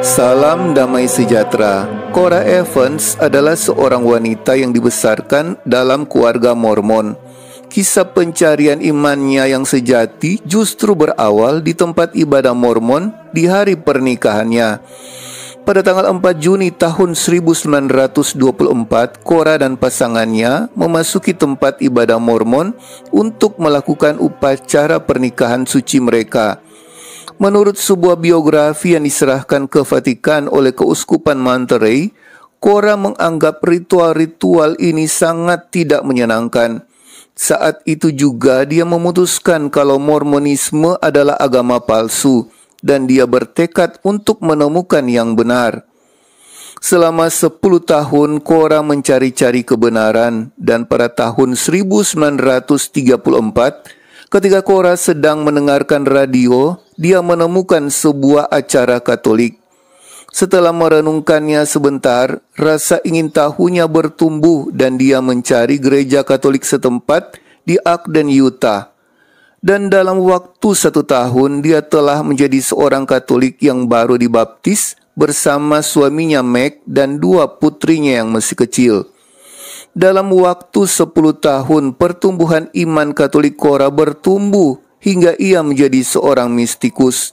Salam damai sejahtera. Cora Evans adalah seorang wanita yang dibesarkan dalam keluarga Mormon. Kisah pencarian imannya yang sejati justru berawal di tempat ibadah Mormon di hari pernikahannya. Pada tanggal 4 Juni tahun 1924, Cora dan pasangannya memasuki tempat ibadah Mormon untuk melakukan upacara pernikahan suci mereka. Menurut sebuah biografi yang diserahkan ke Vatikan oleh Keuskupan Monterey, Kora menganggap ritual-ritual ini sangat tidak menyenangkan. Saat itu juga dia memutuskan kalau Mormonisme adalah agama palsu dan dia bertekad untuk menemukan yang benar. Selama 10 tahun Kora mencari-cari kebenaran dan pada tahun 1934 Ketika Cora sedang mendengarkan radio, dia menemukan sebuah acara Katolik. Setelah merenungkannya sebentar, rasa ingin tahunya bertumbuh dan dia mencari gereja Katolik setempat di Ogden, Utah. Dan dalam waktu satu tahun, dia telah menjadi seorang Katolik yang baru dibaptis bersama suaminya Meg dan dua putrinya yang masih kecil. Dalam waktu 10 tahun, pertumbuhan iman Katolik Kora bertumbuh hingga ia menjadi seorang mistikus.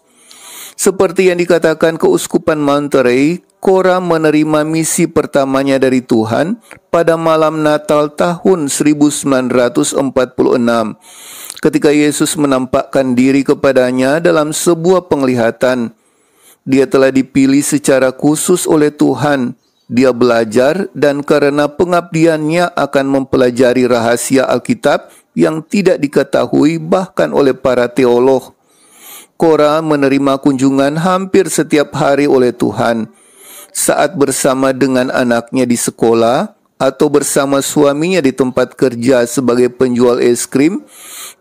Seperti yang dikatakan Keuskupan Monterey, Kora menerima misi pertamanya dari Tuhan pada malam Natal tahun 1946 ketika Yesus menampakkan diri kepadanya dalam sebuah penglihatan. Dia telah dipilih secara khusus oleh Tuhan dia belajar dan karena pengabdiannya akan mempelajari rahasia Alkitab yang tidak diketahui bahkan oleh para teolog. Kora menerima kunjungan hampir setiap hari oleh Tuhan. Saat bersama dengan anaknya di sekolah atau bersama suaminya di tempat kerja sebagai penjual es krim,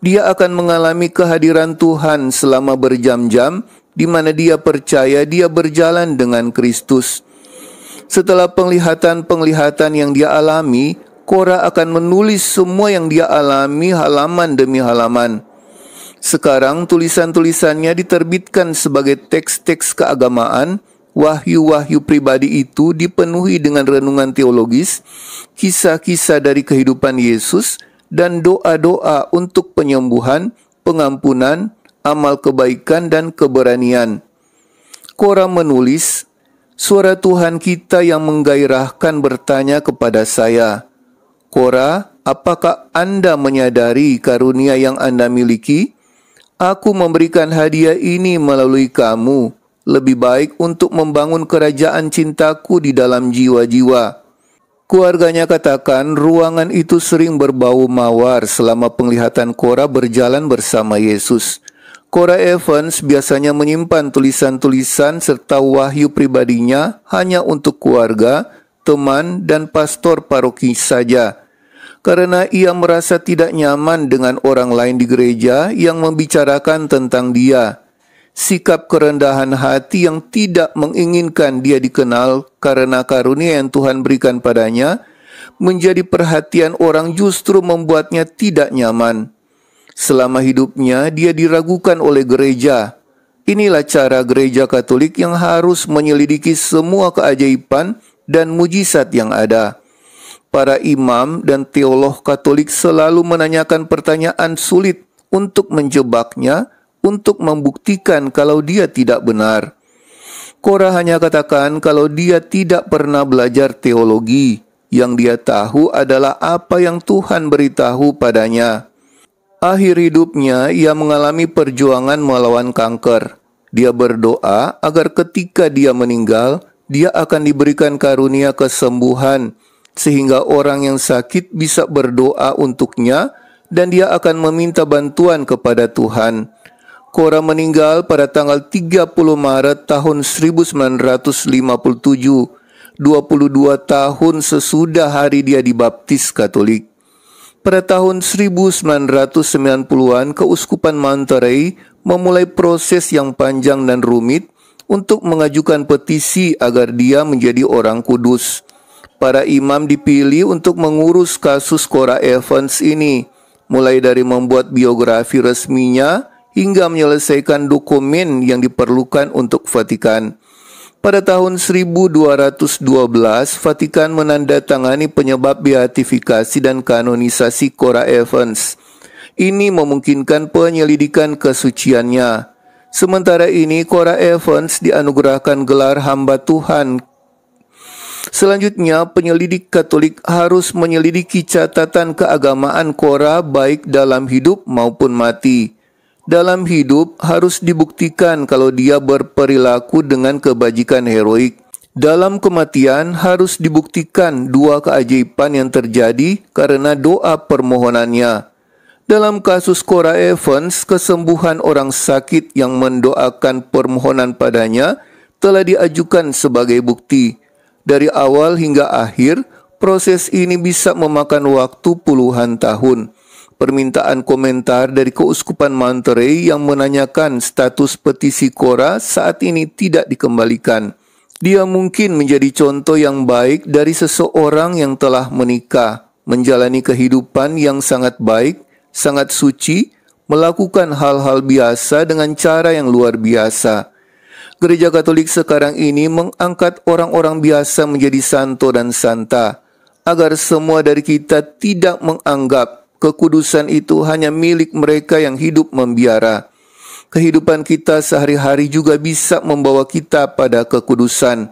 dia akan mengalami kehadiran Tuhan selama berjam-jam di mana dia percaya dia berjalan dengan Kristus. Setelah penglihatan-penglihatan yang dia alami, Kora akan menulis semua yang dia alami halaman demi halaman. Sekarang tulisan-tulisannya diterbitkan sebagai teks-teks keagamaan, wahyu-wahyu pribadi itu dipenuhi dengan renungan teologis, kisah-kisah dari kehidupan Yesus, dan doa-doa untuk penyembuhan, pengampunan, amal kebaikan, dan keberanian. Kora menulis Suara Tuhan kita yang menggairahkan bertanya kepada saya, Kora, apakah Anda menyadari karunia yang Anda miliki? Aku memberikan hadiah ini melalui kamu, lebih baik untuk membangun kerajaan cintaku di dalam jiwa-jiwa. Keluarganya katakan ruangan itu sering berbau mawar selama penglihatan Kora berjalan bersama Yesus. Cora Evans biasanya menyimpan tulisan-tulisan serta wahyu pribadinya hanya untuk keluarga, teman, dan pastor paroki saja. Karena ia merasa tidak nyaman dengan orang lain di gereja yang membicarakan tentang dia. Sikap kerendahan hati yang tidak menginginkan dia dikenal karena karunia yang Tuhan berikan padanya menjadi perhatian orang justru membuatnya tidak nyaman. Selama hidupnya dia diragukan oleh gereja. Inilah cara gereja Katolik yang harus menyelidiki semua keajaiban dan mujizat yang ada. Para imam dan teolog Katolik selalu menanyakan pertanyaan sulit untuk menjebaknya, untuk membuktikan kalau dia tidak benar. Kora hanya katakan kalau dia tidak pernah belajar teologi, yang dia tahu adalah apa yang Tuhan beritahu padanya. Akhir hidupnya ia mengalami perjuangan melawan kanker. Dia berdoa agar ketika dia meninggal, dia akan diberikan karunia kesembuhan sehingga orang yang sakit bisa berdoa untuknya dan dia akan meminta bantuan kepada Tuhan. Kora meninggal pada tanggal 30 Maret tahun 1957, 22 tahun sesudah hari dia dibaptis Katolik. Pada tahun 1990-an, Keuskupan Monterey memulai proses yang panjang dan rumit untuk mengajukan petisi agar dia menjadi orang kudus. Para imam dipilih untuk mengurus kasus Cora Evans ini, mulai dari membuat biografi resminya hingga menyelesaikan dokumen yang diperlukan untuk Vatikan. Pada tahun 1212, Vatikan menandatangani penyebab beatifikasi dan kanonisasi Cora Evans. Ini memungkinkan penyelidikan kesuciannya. Sementara ini, Cora Evans dianugerahkan gelar hamba Tuhan. Selanjutnya, penyelidik Katolik harus menyelidiki catatan keagamaan Cora baik dalam hidup maupun mati dalam hidup harus dibuktikan kalau dia berperilaku dengan kebajikan heroik. Dalam kematian harus dibuktikan dua keajaiban yang terjadi karena doa permohonannya. Dalam kasus Cora Evans, kesembuhan orang sakit yang mendoakan permohonan padanya telah diajukan sebagai bukti. Dari awal hingga akhir, proses ini bisa memakan waktu puluhan tahun permintaan komentar dari Keuskupan Monterey yang menanyakan status petisi Kora saat ini tidak dikembalikan. Dia mungkin menjadi contoh yang baik dari seseorang yang telah menikah, menjalani kehidupan yang sangat baik, sangat suci, melakukan hal-hal biasa dengan cara yang luar biasa. Gereja Katolik sekarang ini mengangkat orang-orang biasa menjadi santo dan santa, agar semua dari kita tidak menganggap Kekudusan itu hanya milik mereka yang hidup membiara. Kehidupan kita sehari-hari juga bisa membawa kita pada kekudusan.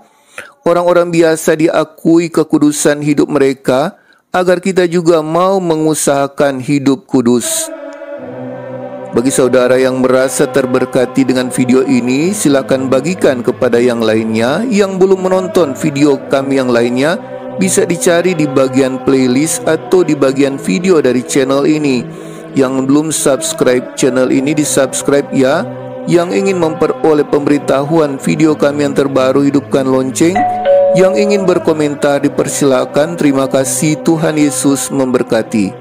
Orang-orang biasa diakui kekudusan hidup mereka agar kita juga mau mengusahakan hidup kudus. Bagi saudara yang merasa terberkati dengan video ini, silakan bagikan kepada yang lainnya yang belum menonton video kami yang lainnya bisa dicari di bagian playlist atau di bagian video dari channel ini. Yang belum subscribe channel ini di subscribe ya. Yang ingin memperoleh pemberitahuan video kami yang terbaru hidupkan lonceng. Yang ingin berkomentar dipersilakan. Terima kasih Tuhan Yesus memberkati.